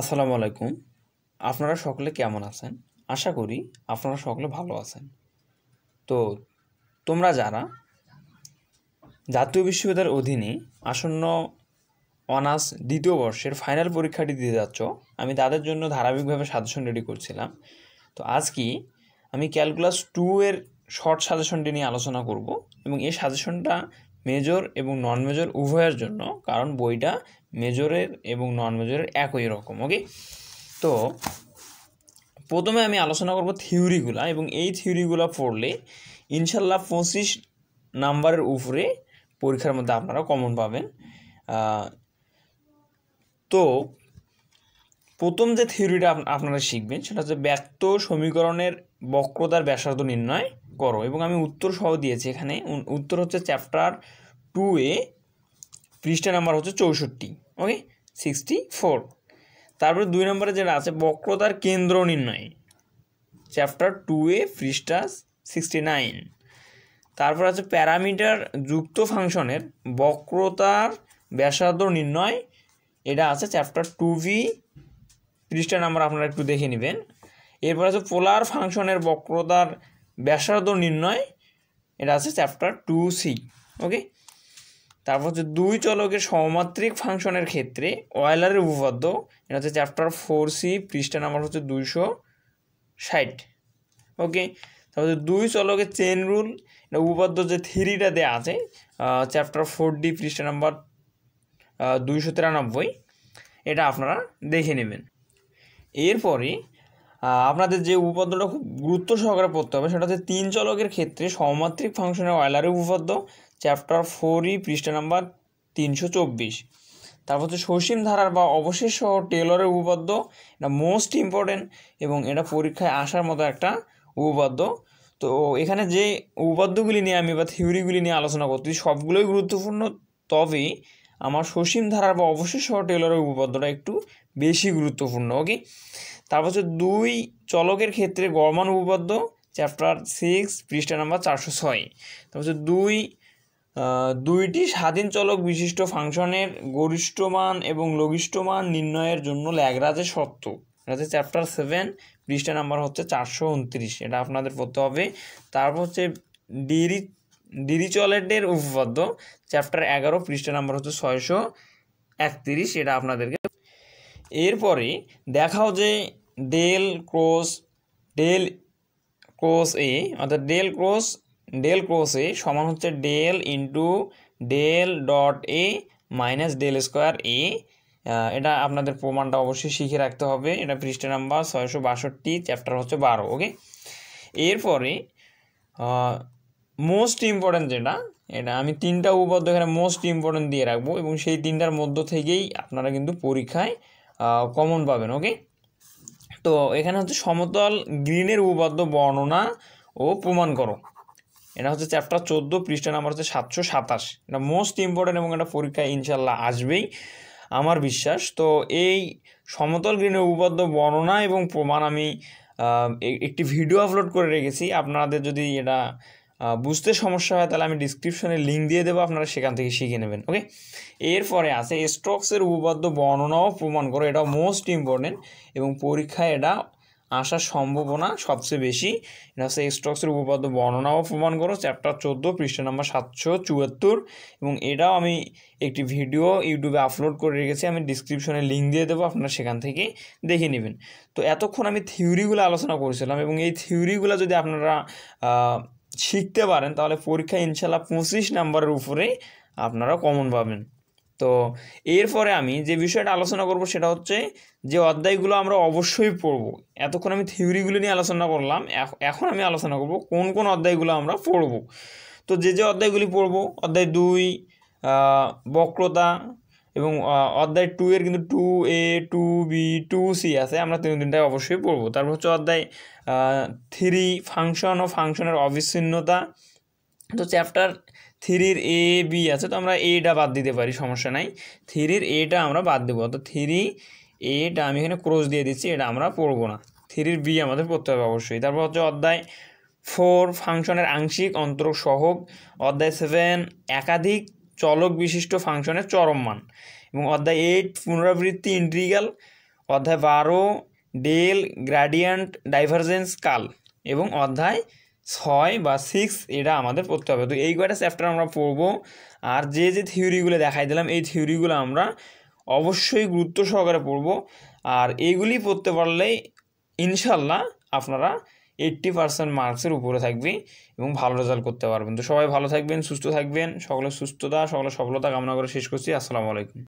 আসসালামু আলাইকুম আপনারা সকলে কেমন আছেন আশা করি আপনারা সকলে ভালো আছেন তো তোমরা যারা জাতীয় বিশ্ববিদ্যালয়ের অধীনে আসন্ন অনার্স দ্বিতীয় বর্ষের ফাইনাল পরীক্ষাটি দিতে যাচ্ছ আমি তাদের জন্য ধারাবাহিকভাবে সাজেশন রেডি করছিলাম তো আজ কি আমি ক্যালকুলাস টু এর শর্ট সাজেশনটি নিয়ে আলোচনা করব এবং এই সাজেশনটা মেজর এবং নন মেজর উভয়ের জন্য কারণ বইটা মেজরের এবং নন মেজরের একই রকম ওকে তো প্রথমে আমি আলোচনা করব থিওরিগুলা এবং এই থিওরিগুলো পড়লে ইনশাল্লাহ পঁচিশ নাম্বারের উপরে পরীক্ষার মধ্যে আপনারা কমন পাবেন তো প্রথম যে থিওরিটা আপনারা শিখবেন সেটা হচ্ছে ব্যক্ত সমীকরণের বক্রতার ব্যাসার্ধ নির্ণয় করো এবং আমি উত্তর সহ দিয়েছি এখানে উত্তর হচ্ছে চ্যাপ্টার টু এ পৃষ্ঠা নাম্বার হচ্ছে চৌষট্টি ওকে সিক্সটি ফোর তারপরে দুই নম্বরে যেটা আছে বক্রতার কেন্দ্র নির্ণয় চ্যাপ্টার টু এ পৃষ্ঠা সিক্সটি নাইন তারপর আছে প্যারামিটার যুক্ত ফাংশনের বক্রতার ব্যাসার্ধ নির্ণয় এটা আছে চ্যাপ্টার টু ভি পৃষ্ঠা নাম্বার আপনারা একটু দেখে নেবেন এরপর আছে পোলার ফাংশনের বক্রতার ব্যাসার্ধ নির্ণয় এটা আছে চ্যাপ্টার টু সি ওকে তারপর হচ্ছে দুই চলকের সমাত্রিক ফাংশনের ক্ষেত্রে ওয়েলারের উপপাদ্য এটা হচ্ছে চ্যাপ্টার ফোর সি পৃষ্ঠা নাম্বার হচ্ছে দুইশো ষাট ওকে তারপর দুই চলকের চেন রুল এটা উপপাদ্য যে থিরিটা দেওয়া আছে চ্যাপ্টার ফোর ডি পৃষ্ঠা নাম্বার দুইশো তিরানব্বই এটা আপনারা দেখে নেবেন এরপরে আপনাদের যে উপপাদ্যটা খুব গুরুত্ব সহকারে পড়তে হবে সেটা হচ্ছে তিন চলকের ক্ষেত্রে সমাত্রিক ফাংশনের ওয়েলারের উপপাদ্য চ্যাপ্টার ফোরই পৃষ্ঠা নাম্বার তিনশো চব্বিশ তারপর হচ্ছে সসীম ধারার বা অবশেষ সহ টেলরের উপপাদ্য এটা মোস্ট ইম্পর্টেন্ট এবং এটা পরীক্ষায় আসার মতো একটা উপপাদ্য তো এখানে যে উপপাদ্যগুলি নিয়ে আমি বা থিওরিগুলি নিয়ে আলোচনা করছি সবগুলোই গুরুত্বপূর্ণ তবে আমার সসীম ধারার বা অবশেষ সহ টেলরের উপপাদ্যটা একটু বেশি গুরুত্বপূর্ণ ওকে তারপর হচ্ছে দুই চলকের ক্ষেত্রে গরমান উপপাদ্য চ্যাপ্টার সিক্স পৃষ্ঠা নাম্বার চারশো ছয় তারপর হচ্ছে দুই দুইটি স্বাধীন চলক বিশিষ্ট ফাংশনের গরিষ্ঠ মান এবং লঘিষ্ঠ মান নির্ণয়ের জন্য ল্যাগরাজের শর্ত এটা হচ্ছে চ্যাপ্টার সেভেন পৃষ্ঠা নাম্বার হচ্ছে চারশো উনত্রিশ এটা আপনাদের পড়তে হবে তারপর হচ্ছে ডিরি ডিরিচলেটের উপপাদ্য চ্যাপ্টার এগারো পৃষ্ঠা নাম্বার হচ্ছে ছয়শো একত্রিশ এটা আপনাদেরকে এরপরে দেখাও যে del cross del cross A অর্থাৎ del cross del cross A সমান হচ্ছে del into del dot A minus del square A এটা আপনাদের প্রমাণটা অবশ্যই শিখে রাখতে হবে এটা পৃষ্ঠা নাম্বার ছয়শো বাষট্টি চ্যাপ্টার হচ্ছে বারো ওকে এরপরে মোস্ট ইম্পর্ট্যান্ট যেটা এটা আমি তিনটা উপপাদ্য এখানে মোস্ট ইম্পর্ট্যান্ট দিয়ে রাখবো এবং সেই তিনটার মধ্য থেকেই আপনারা কিন্তু পরীক্ষায় কমন পাবেন ওকে তো এখানে হচ্ছে সমতল গ্রিনের উপপাদ্য বর্ণনা ও প্রমাণ করো এটা হচ্ছে চ্যাপ্টার চোদ্দো পৃষ্ঠা নাম্বার হচ্ছে সাতশো সাতাশ এটা মোস্ট ইম্পর্ট্যান্ট এবং একটা পরীক্ষায় ইনশাল্লাহ আসবেই আমার বিশ্বাস তো এই সমতল গ্রীনের উপপাদ্য বর্ণনা এবং প্রমাণ আমি একটি ভিডিও আপলোড করে রেখেছি আপনাদের যদি এটা বুঝতে সমস্যা হয় তাহলে আমি ডিসক্রিপশনে লিঙ্ক দিয়ে দেবো আপনারা সেখান থেকে শিখে নেবেন ওকে এরপরে আছে স্ট্রোক্সের উপপাদ্য বর্ণনাও প্রমাণ করো এটা মোস্ট ইম্পর্টেন্ট এবং পরীক্ষায় এটা আসার সম্ভাবনা সবচেয়ে বেশি এটা হচ্ছে স্টক্সের উপপাদ্য বর্ণনাও প্রমাণ করো চ্যাপ্টার চোদ্দো পৃষ্ঠা নাম্বার সাতশো চুয়াত্তর এবং এটাও আমি একটি ভিডিও ইউটিউবে আপলোড করে রেখেছি আমি ডিসক্রিপশনে লিঙ্ক দিয়ে দেবো আপনারা সেখান থেকে দেখে নেবেন তো এতক্ষণ আমি থিওরিগুলো আলোচনা করেছিলাম এবং এই থিওরিগুলো যদি আপনারা শিখতে পারেন তাহলে পরীক্ষা ইনশাল্লাহ পঁচিশ নাম্বারের উপরে আপনারা কমন পাবেন তো এরপরে আমি যে বিষয়টা আলোচনা করব সেটা হচ্ছে যে অধ্যায়গুলো আমরা অবশ্যই পড়ব এতক্ষণ আমি থিওরিগুলো নিয়ে আলোচনা করলাম এখন আমি আলোচনা করব কোন কোন অধ্যায়গুলো আমরা পড়ব তো যে যে অধ্যায়গুলি পড়ব অধ্যায় দুই বক্রতা এবং অধ্যায় টু এর কিন্তু two A two B two C আছে আমরা তিন তিনটায় অবশ্যই পড়ব তারপর হচ্ছে অধ্যায় থ্রি ফাংশন ও ফাংশনের অবিচ্ছিন্নতা তো চ্যাপ্টার থ্রির এ বি আছে তো আমরা এটা বাদ দিতে পারি সমস্যা নাই থ্রির এটা আমরা বাদ দেবো তো থ্রি এটা আমি এখানে ক্রস দিয়ে দিচ্ছি এটা আমরা পড়বো না থ্রির বি আমাদের পড়তে হবে অবশ্যই তারপর হচ্ছে অধ্যায় ফোর ফাংশনের আংশিক অন্তর সহগ অধ্যায় সেভেন একাধিক চলক বিশিষ্ট ফাংশনের চরম মান এবং অধ্যায় এইট পুনরাবৃত্তি ইন্ট্রিগাল অধ্যায় বারো ডেল গ্রাডিয়ান্ট ডাইভারজেন্স কাল এবং অধ্যায় ছয় বা সিক্স এটা আমাদের পড়তে হবে তো এই কয়টা চ্যাপ্টার আমরা পড়বো আর যে যে থিওরিগুলো দেখাই দিলাম এই থিওরিগুলো আমরা অবশ্যই গুরুত্ব সহকারে পড়বো আর এইগুলি পড়তে পারলেই ইনশাল্লাহ আপনারা এইট্টি পার্সেন্ট মার্কসের উপরে থাকবে এবং ভালো রেজাল্ট করতে পারবেন তো সবাই ভালো থাকবেন সুস্থ থাকবেন সকলের সুস্থতা সকলের সফলতা কামনা করে শেষ করছি আসসালামু আলাইকুম